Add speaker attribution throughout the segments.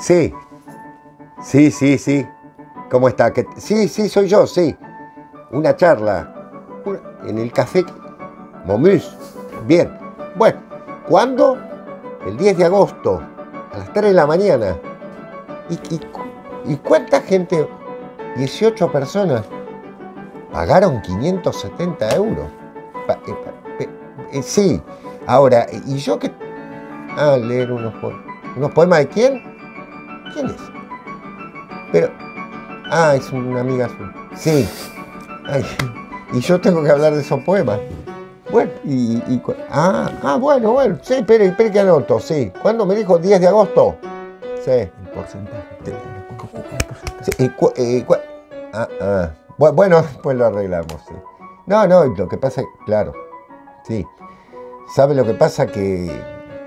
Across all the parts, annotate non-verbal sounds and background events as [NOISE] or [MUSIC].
Speaker 1: Sí, sí, sí, sí. ¿Cómo está? sí, sí, soy yo, sí. Una charla. En el café. Momus. Bien. Bueno, ¿cuándo? el 10 de agosto, a las 3 de la mañana. ¿Y, cuánta gente? 18 personas pagaron 570 euros. Eh, eh, sí, ahora, ¿y yo que Ah, leer unos, poemas. unos poemas de quién? ¿Quién es? Pero, ah, es una amiga suya. Sí. [LAUGHS] y yo tengo que hablar de esos poemas. Bueno, y, ah, ah, bueno, bueno, sí, espere, que anoto, sí. ¿Cuándo me dijo? 10 de agosto. Sí. El porcentaje. ah, ah. Bueno, pues lo arreglamos, sí. No, no, lo que pasa, claro, sí. ¿Sabe lo que pasa? Que,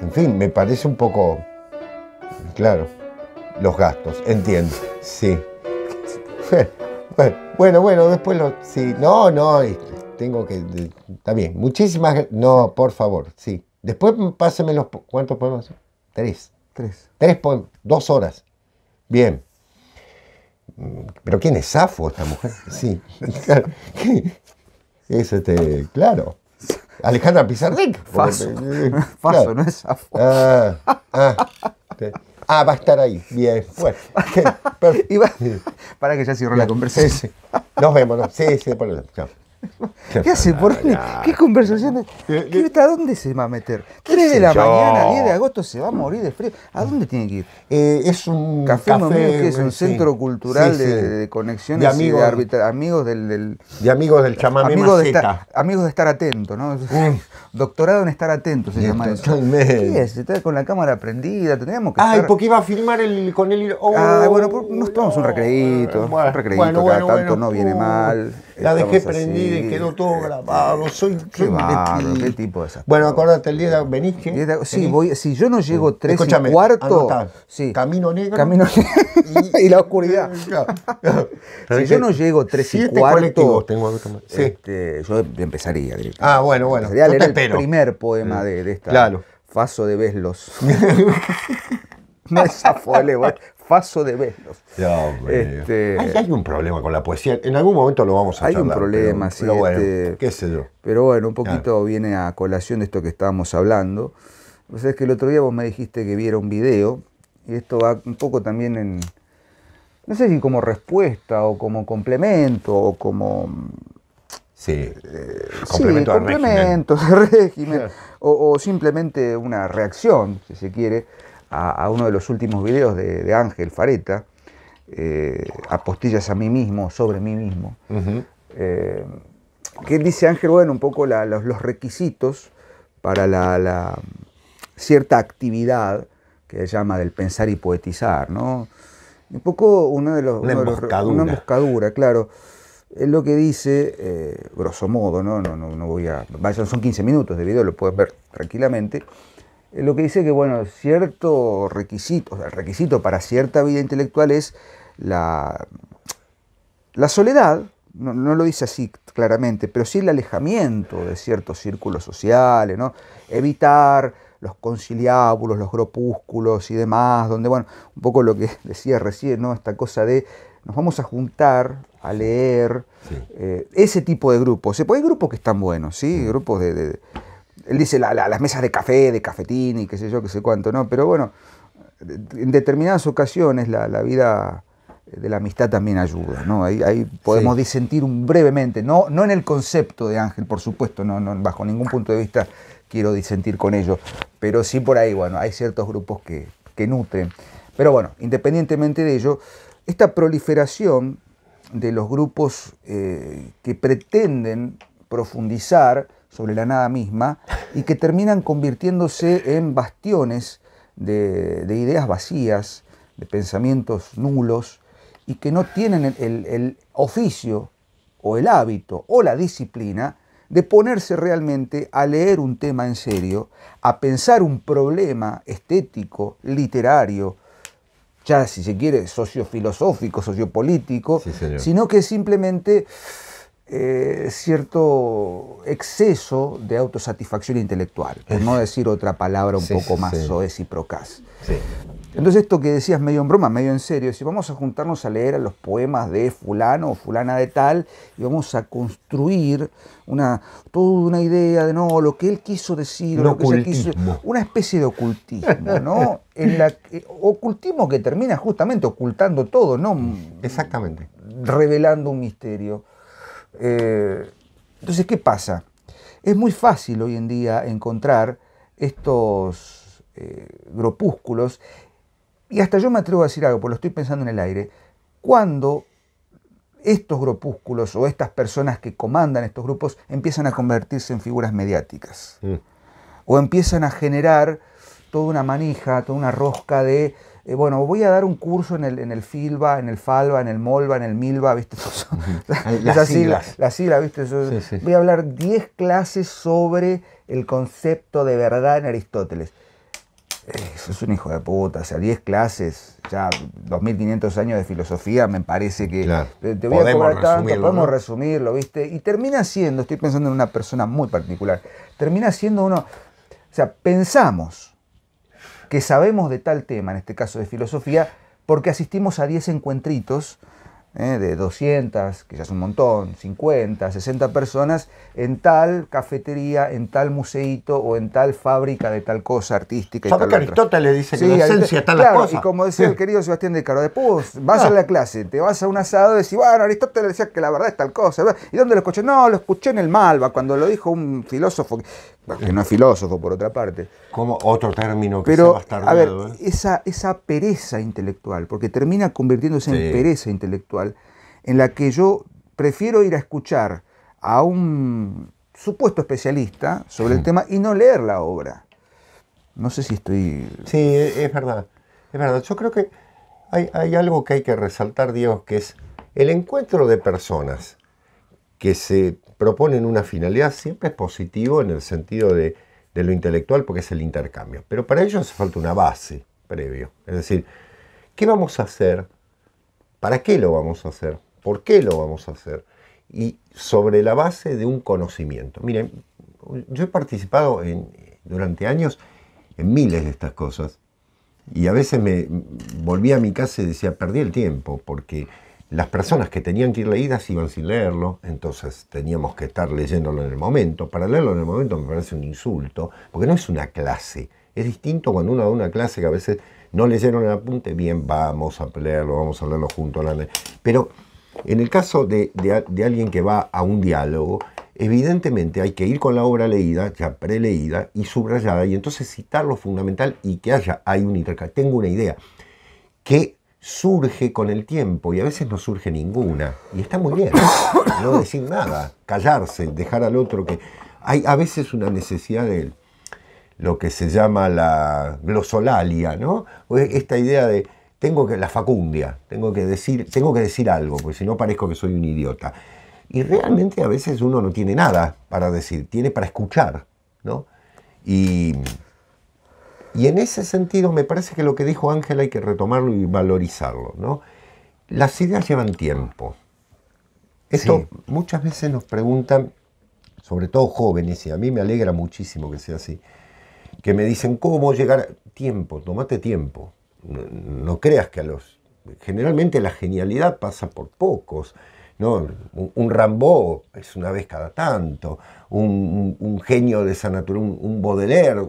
Speaker 1: en fin, me parece un poco, claro, los gastos, entiendo, sí. [LAUGHS] Bueno, bueno, después lo, sí, no, no, tengo que. Está bien. Muchísimas. No, por favor, sí. Después pásenme los. ¿Cuántos poemas son? Tres. Tres. Tres poemas. Dos horas. Bien. Mm, ¿Pero quién es Safo, esta mujer? Sí. [LAUGHS] [LAUGHS] Este, claro. Alejandra Pizarro [LAUGHS] Faso. Eh, Faso, no es Safo. Ah, ah, ah, va a estar ahí. Bien. Bueno.
Speaker 2: Eh. Para que ya cierre la conversación. Nos vemos. ¿no? Sí, sí, por Chao. ¿Qué, hace? ¿Por ¿Qué conversaciones? ¿Qué, ¿A dónde se va a meter? 3 de la mañana, 10 de agosto, se va a morir de frío. ¿A dónde tiene que ir? Eh, es un café, que es un centro cultural De, conexiones de amigos, y de arbitra... amigos del, del, De amigos del chamamé amigos de, estar, amigos atento, ¿no? [LAUGHS] Doctorado en estar atento se llama eso. ¿Qué es? Está con la cámara prendida, tendríamos que Ay, porque
Speaker 1: iba a filmar el, con él... El... ah, oh. bueno,
Speaker 2: nos tomamos un recreito, un recreito cada tanto, no viene uh. mal la dejé prendida y quedó todo grabado. Soy, qué, qué tipo de Bueno, acuérdate el día de veniste. Sí, voy, si yo no llego tres y cuarto, camino negro. Camino y, [LAUGHS] la oscuridad. [LAUGHS] si yo no llego tres y cuarto, tengo este, yo empezaría directamente. Ah, bueno, bueno. Sería el primer poema de, esta. Faso de Veslos. [LAUGHS] no es paso de verlos. Este, hay, hay, un problema con la poesía. En algún momento lo vamos a Hay un problema, sí. Pero bueno, este, qué sé yo. Pero bueno, un poquito viene a colación de esto que estábamos hablando. O sea, es que el otro día vos me dijiste que viera un video, y esto va un poco también en. No sé si como respuesta o como complemento o como Sí, eh, complemento, sí, complemento régimen. régimen o, o, simplemente una reacción, si se quiere, a, uno de los últimos videos de, Ángel Fareta, eh, apostillas a mí mismo, sobre mí mismo, eh, que dice Ángel, bueno, un poco los, requisitos para la, cierta actividad que él llama del pensar y poetizar, ¿no? Un poco uno de los... Una, buscadura claro. Es lo que dice, eh, grosso modo, ¿no? No, no, no voy a... son 15 minutos de video, lo puedes ver tranquilamente. Eh, lo que dice que, bueno, cierto requisito, o sea, el requisito para cierta vida intelectual es la, la soledad, no, lo dice así claramente, pero sí el alejamiento de ciertos círculos sociales, ¿no? evitar los conciliábulos, los gropúsculos y demás, donde, bueno, un poco lo que [LAUGHS] decía recién, ¿no? esta cosa de nos vamos a juntar a leer eh, ese tipo de grupos. Se puede grupos que están buenos, ¿sí? Mm. Grupos de él dice las mesas de café, de cafetín y qué sé yo, qué sé cuánto, ¿no? Pero bueno, en determinadas ocasiones la, vida de la amistad también ayuda, ¿no? Ahí, podemos disentir brevemente, no, no en el concepto de Ángel, por supuesto, no, bajo ningún punto de vista quiero disentir con ello, pero sí por ahí, bueno, hay ciertos grupos que, nutren. Pero bueno, independientemente de ello, esta proliferación de los grupos eh, que pretenden profundizar sobre la nada misma y que terminan convirtiéndose en bastiones de, ideas vacías, de pensamientos nulos y que no tienen el, oficio o el hábito o la disciplina de ponerse realmente a leer un tema en serio, a pensar un problema estético, literario, ya si se quiere sociofilosófico, sociopolítico, sino que simplemente eh, cierto exceso de autosatisfacción intelectual, por no decir otra palabra un poco más sí. y Entonces esto que decías medio en broma, medio en serio, si vamos a juntarnos a leer a los poemas de fulano o fulana de tal y vamos a construir una, toda una idea de no, lo que él quiso decir, lo que quiso, una especie de ocultismo, ¿no? en la, ocultismo que termina justamente ocultando todo, ¿no? Exactamente. Revelando un misterio. Eh, entonces, ¿qué pasa? Es muy fácil hoy en día encontrar estos eh, grupúsculos, y hasta yo me atrevo a decir algo, porque lo estoy pensando en el aire, cuando estos grupúsculos o estas personas que comandan estos grupos empiezan a convertirse en figuras mediáticas, mm. o empiezan a generar toda una manija, toda una rosca de eh, bueno, voy a dar un curso en el, en el FILBA, en el FALBA, en el MOLBA, en el MILBA, ¿viste? [LAUGHS] las siglas. Las siglas, ¿viste? Voy a hablar 10 clases sobre el concepto de verdad en Aristóteles. Eso eh, es un hijo de puta, o sea, 10 clases, ya 2500 años de filosofía, me parece que te voy podemos a cobrar tanto, podemos resumirlo, ¿viste? Y termina siendo, estoy pensando en una persona muy particular, termina siendo uno, o sea, pensamos, que sabemos de tal tema, en este caso de filosofía, porque asistimos a 10 encuentritos eh, de 200, que ya es un montón, 50, 60 personas, en tal cafetería, en tal museito, o en tal fábrica de tal cosa artística. que Aristóteles dice que la esencia está en claro, Y como decía el querido Sebastián de Caro, después vas a ah. la clase, te vas a un asado y decís, bueno, Aristóteles decía que la verdad es tal cosa. ¿Y dónde lo escuché? No, lo escuché en el Malva, cuando lo dijo un filósofo que no es filósofo por otra parte. Como otro término que Pero, va a ver, ¿eh? esa, esa pereza intelectual, porque termina convirtiéndose en pereza intelectual, en la que yo prefiero ir a escuchar a un supuesto especialista sobre el tema y no leer la obra. No sé si estoy... Sí, e, es verdad, es verdad. Yo creo que hay, hay algo que hay
Speaker 1: que resaltar, Dios, que es el encuentro de personas que se proponen una finalidad, siempre es positivo en el sentido de, lo intelectual porque es el intercambio. Pero para ello hace falta una base previo. Es decir, ¿qué vamos a hacer? ¿Para qué lo vamos a hacer? ¿Por qué lo vamos a hacer? Y sobre la base de un conocimiento. Miren, yo he participado en, durante años en miles de estas cosas. Y a veces me volví a mi casa y decía, perdí el tiempo, porque las personas que tenían que ir leídas iban sin leerlo, entonces teníamos que estar leyéndolo en el momento. Para leerlo en el momento me parece un insulto, porque no es una clase. Es distinto cuando uno da una clase que a veces no leyeron el apunte, bien, vamos a leerlo, vamos a leerlo juntos. Pero en el caso de, alguien que va a un diálogo, evidentemente hay que ir con la obra leída, ya preleída y subrayada, y entonces citar lo fundamental y que haya, hay un intercambio. Tengo una idea, que surge con el tiempo y a veces no surge ninguna. Y está muy bien, no decir nada, callarse, dejar al otro que... Hay a veces una necesidad de lo que se llama la glosolalia, ¿no? Esta idea de tengo que la facundia, tengo que decir, tengo que decir algo, porque si no parezco que soy un idiota. Y realmente a veces uno no tiene nada para decir, tiene para escuchar, ¿no? Y y en ese sentido me parece que lo que dijo Ángel hay que retomarlo y valorizarlo. ¿no? Las ideas llevan tiempo. Esto muchas veces nos preguntan, sobre todo jóvenes, y a mí me alegra muchísimo que sea así, que me dicen, ¿cómo llegar? a Tiempo, tomate tiempo. no creas que a los... Generalmente la genialidad pasa por pocos. Un, un, es una vez cada tanto, un, genio de esa naturaleza, un, Baudelaire,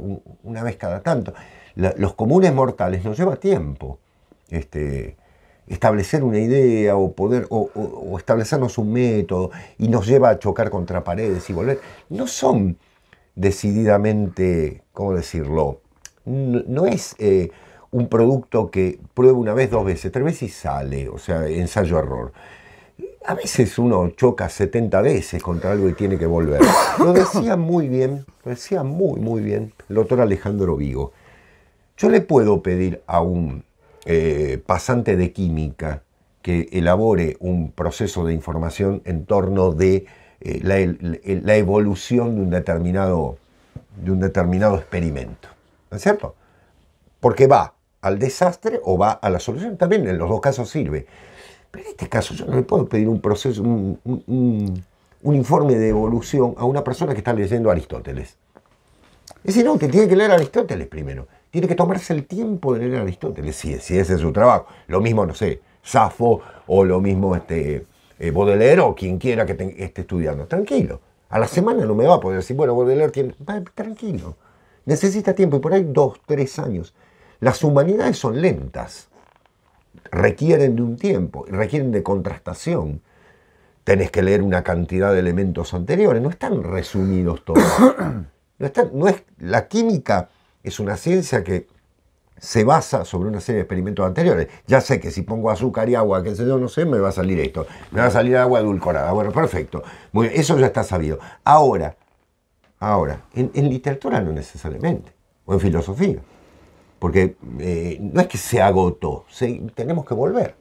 Speaker 1: una vez cada tanto. los comunes mortales nos lleva tiempo este, establecer una idea o poder o, establecernos un método y nos lleva a chocar contra paredes y volver. No son decididamente, ¿cómo decirlo? No, es eh, un producto que pruebe una vez, dos veces, tres veces y sale, o sea, ensayo-error a veces uno choca 70 veces contra algo y tiene que volver. Lo decía muy bien, lo decía muy, muy bien el doctor Alejandro Vigo. Yo le puedo pedir a un eh, pasante de química que elabore un proceso de información en torno de eh, la, evolución de un, determinado, de un determinado experimento. ¿No es cierto? Porque va al desastre o va a la solución. También en los dos casos sirve. Pero en este caso yo no le puedo pedir un proceso, un, informe de evolución a una persona que está leyendo Aristóteles. Es no, que tiene que leer Aristóteles primero. Tiene que tomarse el tiempo de leer Aristóteles, si, ese es su trabajo. Lo mismo, no sé, Safo o lo mismo este, eh, Baudelaire o quien quiera que esté estudiando. Tranquilo. A la semana no me va a poder decir, bueno, Baudelaire tiene... Tranquilo. Necesita tiempo y por ahí dos, tres años. Las humanidades son lentas requieren de un tiempo, requieren de contrastación. Tenés que leer una cantidad de elementos anteriores, no están resumidos todos. [COUGHS] No es, la química es una ciencia que se basa sobre una serie de experimentos anteriores. Ya sé que si pongo azúcar y agua, que sé yo, no sé, me va a salir esto. Me va a salir agua edulcorada. Bueno, perfecto. eso ya está sabido. Ahora, ahora, en literatura no necesariamente, o en filosofía porque eh, no es que se agotó, tenemos que volver.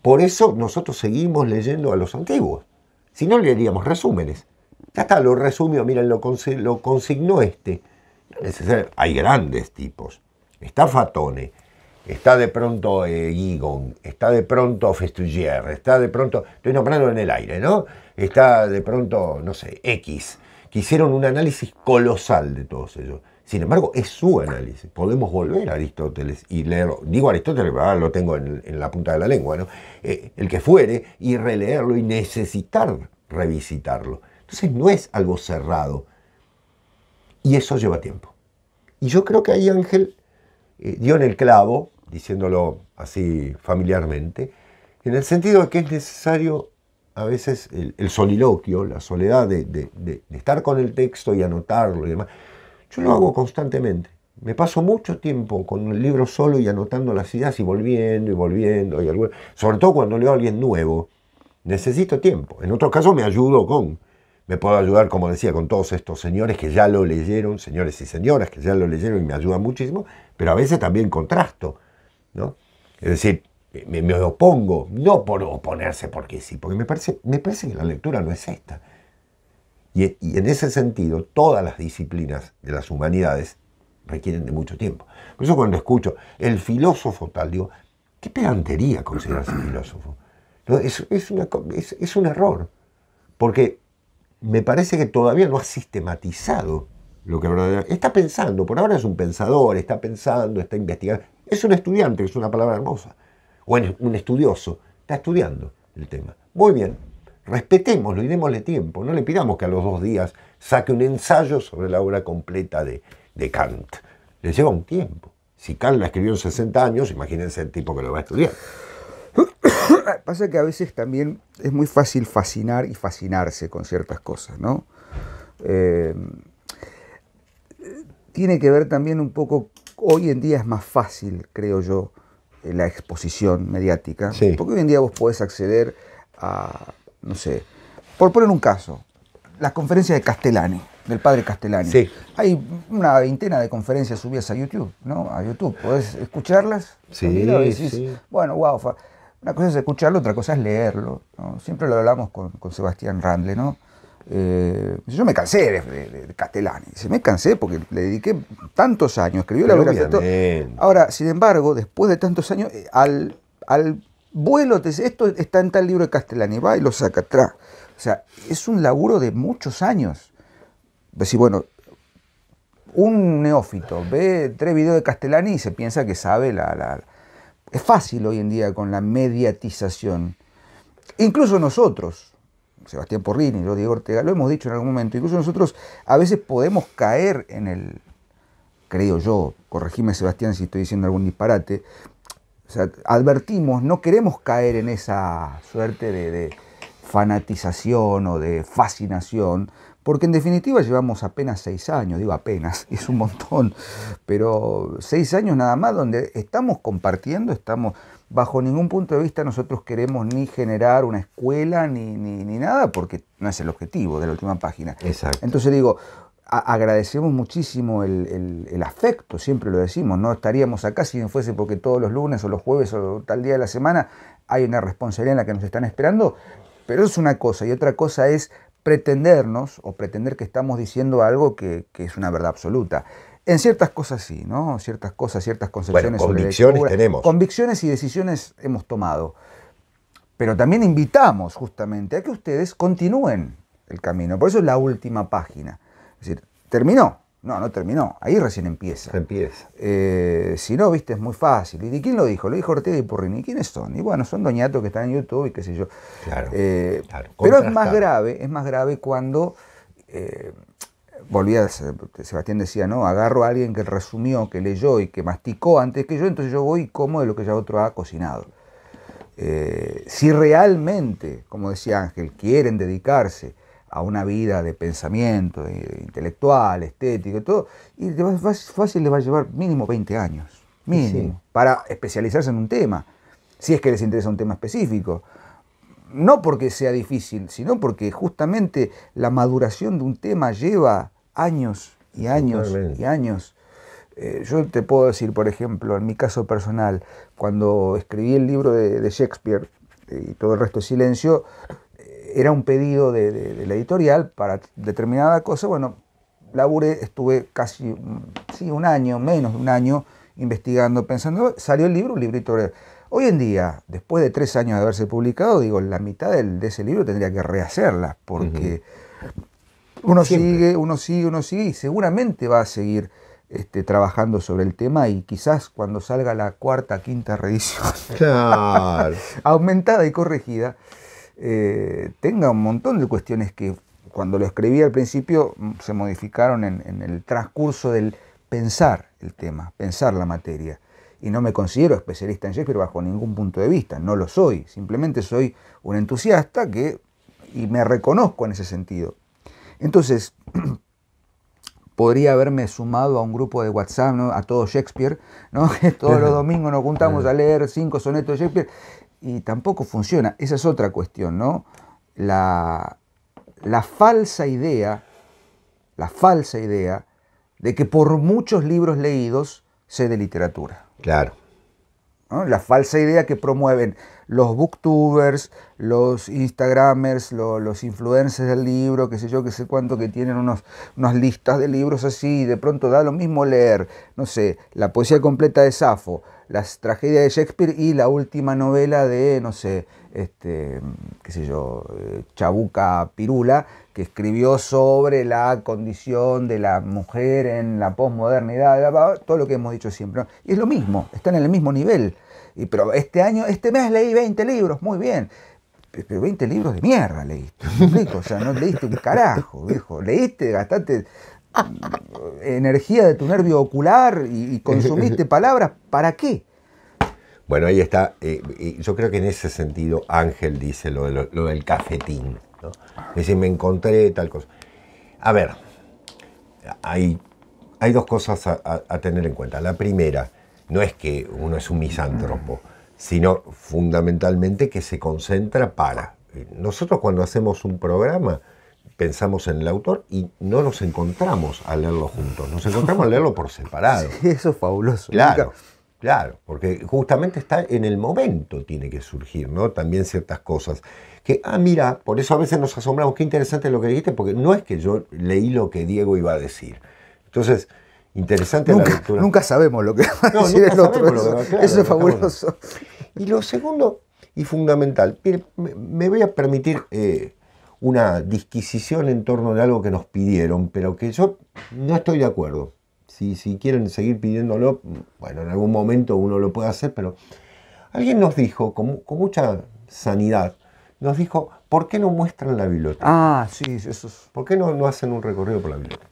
Speaker 1: Por eso nosotros seguimos leyendo a los antiguos, si no leeríamos resúmenes. Ya está, lo resumió, miren, lo, consignó este. Hay grandes tipos. Está Fatone, está de pronto Gigon, eh, está de pronto Festugier, está de pronto, estoy nombrando en el aire, ¿no? Está de pronto, no sé, X, que hicieron un análisis colosal de todos ellos. Sin embargo, es su análisis. Podemos volver a Aristóteles y leerlo. Digo Aristóteles, ahora lo tengo en, la punta de la lengua, ¿no? Eh, el que fuere, y releerlo y necesitar revisitarlo. Entonces no es algo cerrado. Y eso lleva tiempo. Y yo creo que ahí Ángel eh, dio en el clavo, diciéndolo así familiarmente, en el sentido de que es necesario a veces el, soliloquio, la soledad de estar con el texto y anotarlo y demás yo lo hago constantemente. Me paso mucho tiempo con el libro solo y anotando las ideas y volviendo y volviendo. Y algo... Sobre todo cuando leo a alguien nuevo. Necesito tiempo. En otros casos me ayudo con. Me puedo ayudar, como decía, con todos estos señores que ya lo leyeron, señores y señoras que ya lo leyeron y me ayudan muchísimo, pero a veces también contrasto. ¿no? Es decir, me, me opongo, no por oponerse porque sí, porque me parece, me parece que la lectura no es esta. Y, en ese sentido, todas las disciplinas de las humanidades requieren de mucho tiempo. Por eso cuando escucho el filósofo tal, digo, qué pedantería considerarse filósofo. es, es, un error, porque me parece que todavía no ha sistematizado lo que verdaderamente... Está pensando, por ahora es un pensador, está pensando, está investigando. Es un estudiante, que es una palabra hermosa. O un estudioso, está estudiando el tema. Muy bien, Respetémoslo y démosle tiempo. No le pidamos que a los dos días saque un ensayo sobre la obra completa de, Kant.
Speaker 2: Le lleva un tiempo. Si Kant la escribió en 60 años, imagínense el tipo que lo va a estudiar. [COUGHS] Pasa que a veces también es muy fácil fascinar y fascinarse con ciertas cosas, ¿no? Eh, tiene que ver también un poco, hoy en día es más fácil, creo yo, la exposición mediática, porque hoy en día vos podés acceder a no sé, por poner un caso, las conferencias de Castellani, del padre Castellani. Sí. Hay una veintena de conferencias subidas a YouTube, ¿no? A YouTube. puedes escucharlas. Sí, Bueno, wow. Una cosa es escucharlo, otra cosa es leerlo. Siempre lo hablamos con, Sebastián Randle, ¿no? Eh, yo me cansé de, Castellani. Se me cansé porque le dediqué tantos años, escribió la verdad. Ahora, sin embargo, después de tantos años, eh, al vuelo, esto está en tal libro de Castellani, va y lo saca atrás. O sea, es un laburo de muchos años. Decir, bueno, un neófito ve tres videos de Castellani y se piensa que sabe la, Es fácil hoy en día con la mediatización. Incluso nosotros, Sebastián Porrini, yo Diego Ortega, lo hemos dicho en algún momento, incluso nosotros a veces podemos caer en el, creo yo, corregime Sebastián si estoy diciendo algún disparate, o sea, advertimos, no queremos caer en esa suerte de, fanatización o de fascinación, porque en definitiva llevamos apenas seis años, digo apenas, [LAUGHS] es un montón, pero seis años nada más donde estamos compartiendo, estamos, bajo ningún punto de vista nosotros queremos ni generar una escuela ni, ni nada, porque no es el objetivo de la última página. Exacto. Entonces digo, agradecemos muchísimo el, afecto, siempre lo decimos, no estaríamos acá si no fuese porque todos los lunes o los jueves o tal día de la semana hay una responsabilidad en la que nos están esperando, pero eso es una cosa y otra cosa es pretendernos o pretender que estamos diciendo algo que, es una verdad absoluta. En ciertas cosas sí, ¿no? Ciertas cosas, ciertas concepciones. convicciones tenemos. Convicciones y decisiones hemos tomado. Pero también invitamos justamente a que ustedes continúen el camino. Por eso es la última página terminó. No, no terminó. Ahí recién empieza. empieza. Eh, si no, viste, es muy fácil. ¿Y quién lo dijo? Lo dijo Ortega y Porrini. ¿Quiénes son? Y bueno, son doñatos que están en YouTube y qué sé yo. Claro. Eh, pero es más grave, es más grave cuando. Eh, volvía, Sebastián decía, ¿no? Agarro a alguien que resumió, que leyó y que masticó antes que yo, entonces yo voy y como de lo que ya otro ha cocinado. si realmente, como decía Ángel, quieren dedicarse a una vida de pensamiento, intelectual, estético y todo, y te fácil le va a llevar mínimo 20 años, mínimo, para especializarse en un tema, si es que les interesa un tema específico. No porque sea difícil, sino porque justamente la maduración de un tema lleva años y años y años. Eh, yo te puedo decir, por ejemplo, en mi caso personal, cuando escribí el libro de, de Shakespeare eh, y todo el resto es silencio, era un pedido de, la editorial para determinada cosa. Bueno, laburé, estuve casi mm, un año, menos de un año, investigando, pensando. Salió el libro, un librito Hoy en día, después de tres años de haberse publicado, digo, la mitad de ese libro tendría que rehacerla, porque uno sigue, uno sigue, uno sigue, y seguramente va a seguir. Este, trabajando sobre el tema y quizás cuando salga la cuarta, quinta revisión [LAUGHS] aumentada y corregida, eh, tenga un montón de cuestiones que cuando lo escribí al principio mm, se modificaron en, el transcurso del pensar el tema, pensar la materia. Y no me considero especialista en Shakespeare bajo ningún punto de vista, no lo soy, simplemente soy un entusiasta que, y me reconozco en ese sentido. Entonces, [CLEARS THROAT] podría haberme sumado a un grupo de WhatsApp, a todo Shakespeare, ¿no? [LAUGHS] que todos los domingos nos juntamos a leer cinco sonetos de Shakespeare y tampoco funciona. Esa es otra cuestión, ¿no? La, falsa idea, la falsa idea de que por muchos libros leídos sé de literatura. Claro. La falsa idea que promueven los booktubers, los instagramers, los, influencers del libro, qué sé yo, qué sé cuánto, que tienen unas listas de libros así, de pronto da lo mismo leer, no sé, la poesía completa de Safo, las tragedias de Shakespeare y la última novela de, no sé, este, qué sé yo, eh, Chabuca Pirula, que escribió sobre la condición de la mujer en la posmodernidad, todo lo que hemos dicho siempre. Y es lo mismo, están en el mismo nivel pero este año, este mes leí 20 libros, muy bien. Pero 20 libros de mierda leíste, [LAUGHS] O sea, no leíste un carajo, viejo. Leíste, gastaste mm, energía de tu nervio ocular y, consumiste [LAUGHS] palabras, ¿para qué?
Speaker 1: Bueno, ahí está. Eh, yo creo que en ese sentido Ángel dice lo, del cafetín. ¿no? me encontré tal cosa. A ver, hay, hay dos cosas a tener en cuenta. La primera, no es que uno es un misántropo, sino fundamentalmente que se concentra para. Nosotros cuando hacemos un programa pensamos en el autor y no nos encontramos a leerlo juntos, nos encontramos a leerlo por separado. [LAUGHS] eso es fabuloso. Claro, claro, porque justamente está en el momento tiene que surgir, ¿no? También ciertas cosas. Que, ah, mira, por eso a veces nos asombramos, qué interesante lo que dijiste, porque no es que yo leí lo que Diego iba a decir. Entonces, Interesante nunca, la lectura. Nunca sabemos lo que va a decir el otro. Eso, es fabuloso. Y lo segundo y fundamental, me voy a permitir eh, una disquisición en torno de algo que nos pidieron, pero que yo no estoy de acuerdo. Si, si quieren seguir pidiéndolo, bueno, en algún momento uno lo puede hacer, pero alguien nos dijo, con, mucha sanidad, nos dijo, ¿por qué no muestran la biblioteca? Ah, sí, eso es. ¿Por qué no, no hacen un recorrido por la biblioteca?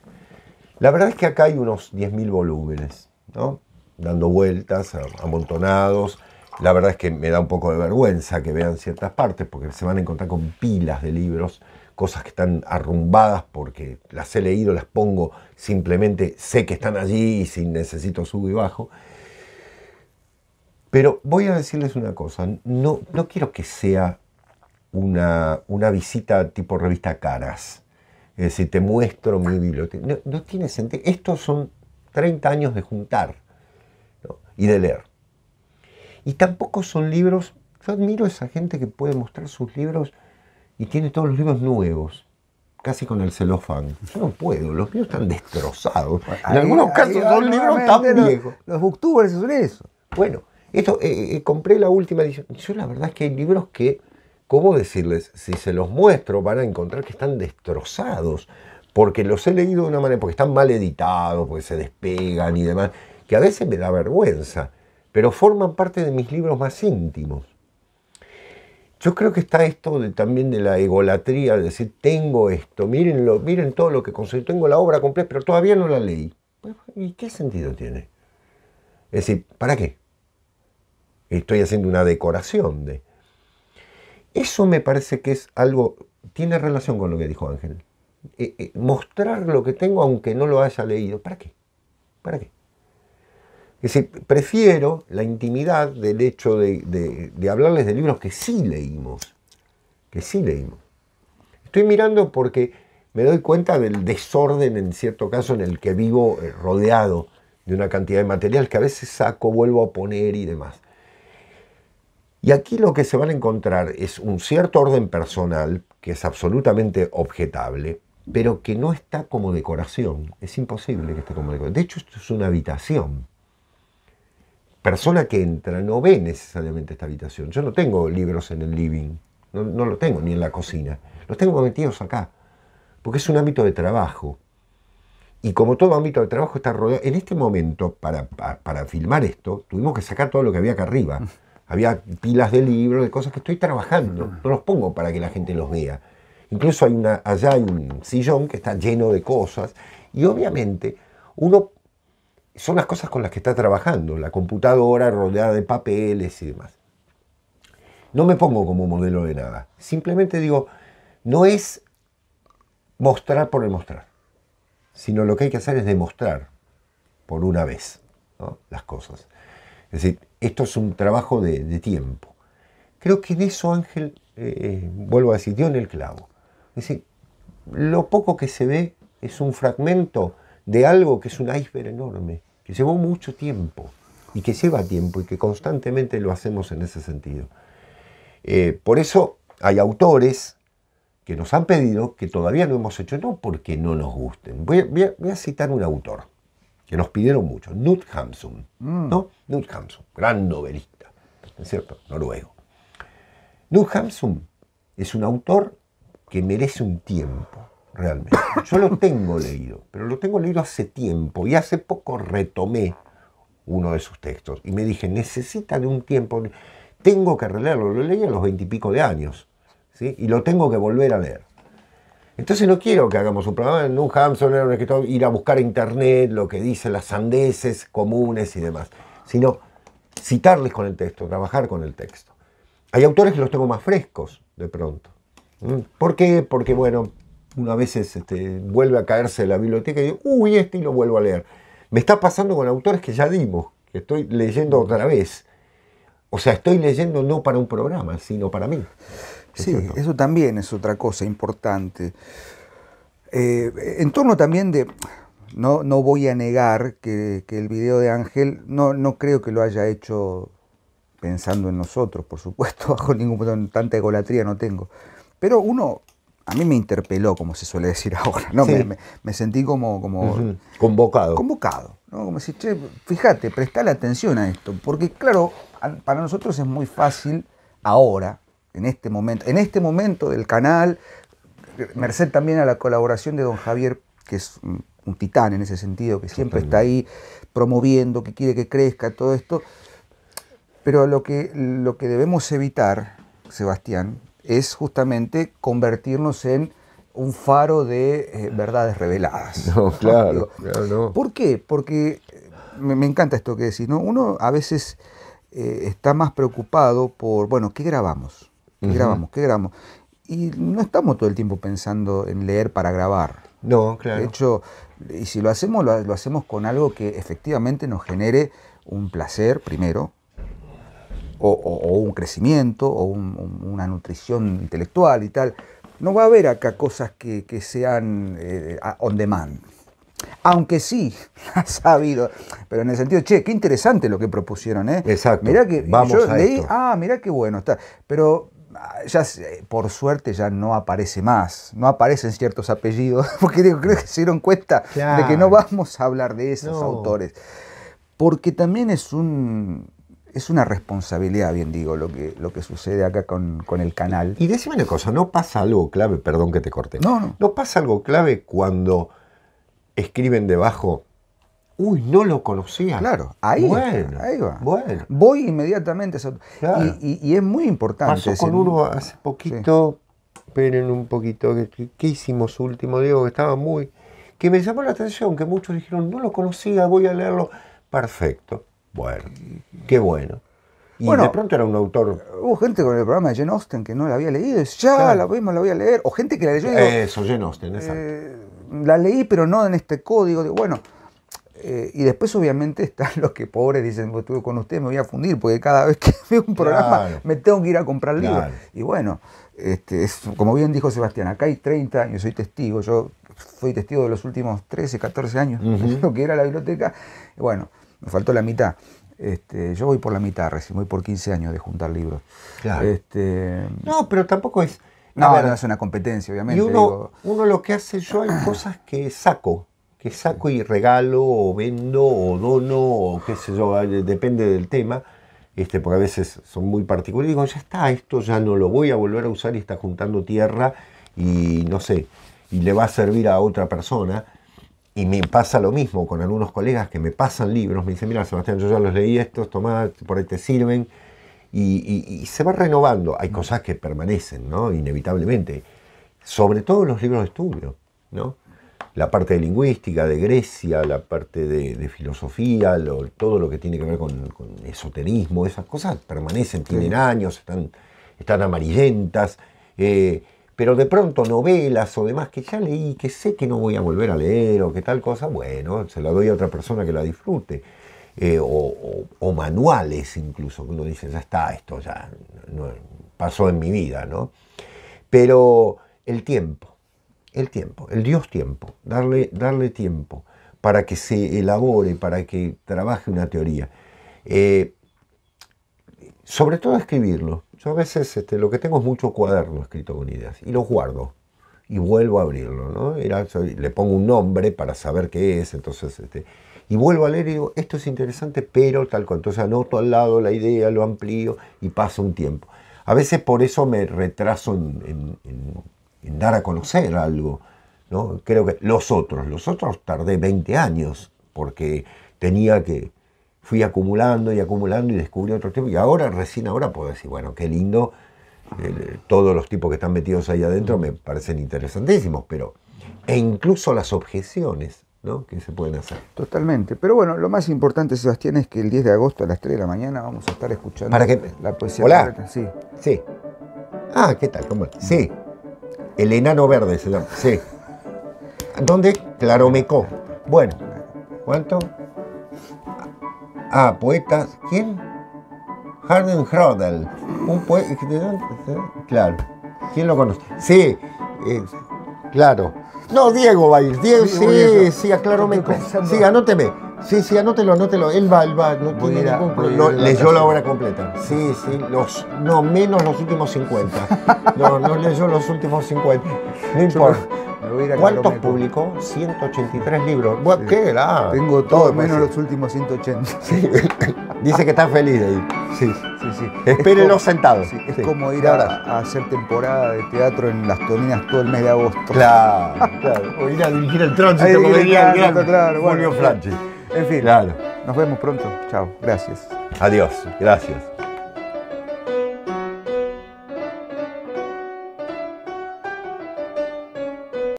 Speaker 1: La verdad es que acá hay unos 10.000 volúmenes, ¿no? dando vueltas, amontonados. La verdad es que me da un poco de vergüenza que vean ciertas partes, porque se van a encontrar con pilas de libros, cosas que están arrumbadas porque las he leído, las pongo, simplemente sé que están allí y si necesito subo y bajo. Pero voy a decirles una cosa, no, no quiero que sea una, una visita tipo revista Caras es si te muestro mi biblioteca. No, tiene sentido. Estos son 30 años de juntar y de leer. Y tampoco son libros. Yo admiro a esa gente que puede mostrar sus libros y tiene todos los libros nuevos casi con el celofán. Yo no puedo, los míos están destrozados. en algunos casos son libros tan los, viejos. Los booktubers son eso. Bueno, esto, eh, eh, compré la última edición. Yo la verdad es que hay libros que ¿Cómo decirles? Si se los muestro van a encontrar que están destrozados, porque los he leído de una manera, porque están mal editados, porque se despegan y demás, que a veces me da vergüenza, pero forman parte de mis libros más íntimos. Yo creo que está esto también de la egolatría, de decir, tengo esto, miren todo lo que conseguí, tengo la obra completa, pero todavía no la leí. ¿Y qué sentido tiene? Es decir, ¿para qué? Estoy haciendo una decoración de... Eso me parece que es algo, tiene relación con lo que dijo Ángel. Eh, eh, mostrar lo que tengo aunque no lo haya leído. ¿Para qué? ¿Para qué? Es decir, prefiero la intimidad del hecho de, hablarles de libros que sí leímos. Que sí leímos. Estoy mirando porque me doy cuenta del desorden, en cierto caso, en el que vivo eh, rodeado de una cantidad de material que a veces saco, vuelvo a poner y demás. Y aquí lo que se van a encontrar es un cierto orden personal que es absolutamente objetable, pero que no está como decoración. Es imposible que esté como decoración. De hecho, esto es una habitación. Persona que entra no ve necesariamente esta habitación. Yo no tengo libros en el living, no, los lo tengo ni en la cocina. Los tengo metidos acá, porque es un ámbito de trabajo. Y como todo ámbito de trabajo está rodeado, en este momento, para filmar esto, tuvimos que sacar todo lo que había acá arriba había pilas de libros, de cosas que estoy trabajando, no los pongo para que la gente los vea. Incluso hay una, allá hay un sillón que está lleno de cosas y obviamente uno son las cosas con las que está trabajando, la computadora rodeada de papeles y demás. No me pongo como modelo de nada, simplemente digo, no es mostrar por demostrar, sino lo que hay que hacer es demostrar por una vez las cosas. Es decir, esto es un trabajo de, tiempo. Creo que en eso Ángel, eh, eh, vuelvo a decir, dio en el clavo. Es decir, lo poco que se ve es un fragmento de algo que es un iceberg enorme, que llevó mucho tiempo y que lleva tiempo y que constantemente lo hacemos en ese sentido. Eh, por eso hay autores que nos han pedido que todavía no hemos hecho, no porque no nos gusten. voy a citar un autor que nos pidieron mucho, Knut Hamsun, mm. ¿no? Knut Hamsun, gran novelista, ¿no es cierto? Noruego. Knut Hamsun es un autor que merece un tiempo, realmente. [COUGHS] Yo lo tengo leído, pero lo tengo leído hace tiempo y hace poco retomé uno de sus textos y me dije, necesita de un tiempo, tengo que releerlo, lo leí a los veintipico de años, ¿sí? Y lo tengo que volver a leer. Entonces no quiero que hagamos un programa en un Hamson, en un ir a buscar internet lo que dicen las sandeces comunes y demás, sino citarles con el texto, trabajar con el texto. Hay autores que los tengo más frescos de pronto. ¿Mm? ¿Por qué? Porque, bueno, uno a veces este, vuelve a caerse de la biblioteca y dice, uy, este y lo vuelvo a leer. Me está pasando con autores que ya dimos, que estoy leyendo otra vez. O sea, estoy leyendo no para un programa,
Speaker 2: sino para mí. Sí, eso también es otra cosa importante. Eh, en torno también de, no, no voy a negar que, el video de Ángel, no, creo que lo haya hecho pensando en nosotros, por supuesto, [LAUGHS] bajo ningún punto, tanta egolatría no tengo. Pero uno, a mí me interpeló, como se suele decir [LAUGHS] ahora, Me, sentí como... como Convocado. Convocado, Como decir, che, fíjate, prestale atención a esto, porque claro, para nosotros es muy fácil ahora, en este momento, en este momento del canal, merced también a la colaboración de don Javier, que es un, titán en ese sentido, que siempre está ahí promoviendo, que quiere que crezca, todo esto. Pero lo que, lo que debemos evitar, Sebastián, es justamente convertirnos en un faro de eh, verdades reveladas. [LAUGHS] claro. claro ¿Por qué? Porque eh, me, encanta esto que decís, ¿no? Uno a veces eh, está más preocupado por, bueno, ¿qué grabamos? ¿Qué grabamos? ¿Qué grabamos? Y no estamos todo el tiempo pensando en leer para grabar. No, claro. De hecho, y si lo hacemos, lo, hacemos con algo que efectivamente nos genere un placer primero, o, un crecimiento, o una nutrición intelectual y tal. No va a haber acá cosas que, sean eh, on demand. Aunque sí, [LAUGHS] ha sabido, pero en el sentido, che, qué interesante lo que propusieron, ¿eh? Exacto. Mirá que vamos leí, ah, mirá qué bueno está. Pero Ah, ya eh, por suerte ya no aparece más, no aparecen ciertos apellidos, [LAUGHS] porque creo que se dieron cuenta de que no vamos a hablar de esos autores, porque también es un es una responsabilidad, bien digo, lo que, lo que sucede acá con, el canal. Y, decime una cosa, ¿no pasa algo clave? Perdón que te corté. no. ¿No pasa algo clave cuando escriben debajo Uy, no lo conocía. Claro, ahí, bueno, ahí va. Bueno. Voy inmediatamente. Y, es muy importante. Pasó con uno hace poquito, pero esperen un poquito, que hicimos hicimos último, Diego?
Speaker 1: Que estaba muy... Que me llamó la atención, que muchos dijeron, no lo conocía, voy a leerlo. Perfecto. Bueno, qué bueno. Y bueno, de pronto era un autor.
Speaker 2: Hubo gente con el programa de Jane Austen que no la había leído. ya, la vimos, la voy a leer. O gente que la leyó. Eso, Jane
Speaker 1: Austen, eh,
Speaker 2: la leí, pero no en este código. Digo, bueno, eh, y después obviamente [LAUGHS] están los que pobres dicen, estuve con usted, me voy a fundir, porque cada vez que [LAUGHS] veo un programa me tengo que ir a comprar libros. Y bueno, este, como bien dijo Sebastián, acá hay 30 años, soy testigo, yo fui testigo de los últimos 13, 14 años, [LAUGHS] lo que era la biblioteca. bueno, me faltó la mitad. Este, yo voy por la mitad recién, voy por 15 años de juntar libros. Este, no, pero tampoco es... No, no es una competencia, obviamente. Y uno,
Speaker 1: uno lo que hace, yo hay cosas que saco que saco y regalo o vendo o dono o qué sé yo, eh, depende del tema, este, porque a veces son muy particulares. Digo, ya está, esto ya no lo voy a volver a usar y está juntando tierra y no sé, y le va a servir a otra persona. Y me pasa lo mismo con algunos colegas que me pasan libros, me dicen, mira Sebastián, yo ya los leí estos, toma por ahí te sirven. Y, y se va renovando. Hay cosas que permanecen, ¿no? Inevitablemente. Sobre todo los libros de estudio, ¿no? la parte de lingüística, de Grecia, la parte de, filosofía, todo lo que tiene que ver con, esoterismo, esas cosas permanecen, tienen años, están, están amarillentas, eh, pero de pronto novelas o demás que ya leí, que sé que no voy a volver a leer o que tal cosa, bueno, se la doy a otra persona que la disfrute. Eh, o, manuales incluso, cuando uno dice, ya está, esto ya pasó en mi vida, ¿no? Pero el tiempo, el tiempo, el Dios tiempo, darle, darle tiempo para que se elabore, para que trabaje una teoría. Eh, sobre todo escribirlo. Yo a veces este, lo que tengo es mucho cuaderno escrito con ideas y lo guardo y vuelvo a abrirlo. le pongo un nombre para saber qué es, entonces este, y vuelvo a leer y digo, esto es interesante, pero tal cual. Entonces anoto al lado la idea, lo amplío y paso un tiempo. A veces por eso me retraso en en dar a conocer algo. ¿no? Creo que los otros, los otros tardé 20 años porque tenía que, fui acumulando y acumulando y descubrí otro tipo. Y ahora, recién ahora puedo decir, bueno, qué lindo, eh, todos los tipos que están metidos ahí adentro me parecen interesantísimos, pero, e incluso las objeciones. ¿no? que se pueden hacer.
Speaker 2: Totalmente. Pero bueno, lo más importante, Sebastián, es que el 10 de agosto a las 3 de la mañana vamos a estar escuchando ¿Para que... la poesía. Hola. Sí.
Speaker 1: Ah, ¿qué tal? ¿Cómo? Sí. El enano verde se sí. ¿Dónde? Claromecó. Bueno, ¿cuánto? Ah, poeta, ¿Quién? Harden Hrodel. Un poeta. Claro. ¿Quién lo conoce? Sí, claro. No, Diego va Diego, sí, sí, sí, Sí, anóteme. Sí, sí, anótelo, anótelo. Él va, él va, no tiene ningún leyó la obra completa. Sí, sí, los, no menos los últimos 50. no, no leyó los últimos 50. No importa. ¿Cuántos publicó? 183 libros. ¿Qué era? Tengo todo, menos los
Speaker 2: últimos 180. Sí. Dice que está feliz ahí. Sí, sí, sí. Espérenlo es sentado. es como ir a, hacer temporada de teatro en Las Toninas todo el mes de agosto. Claro, [LAUGHS] claro.
Speaker 1: O ir a dirigir el tránsito, como diría claro, Julio Franchi.
Speaker 2: En fin, nos vemos pronto.
Speaker 1: Chao, gracias. Adiós, gracias.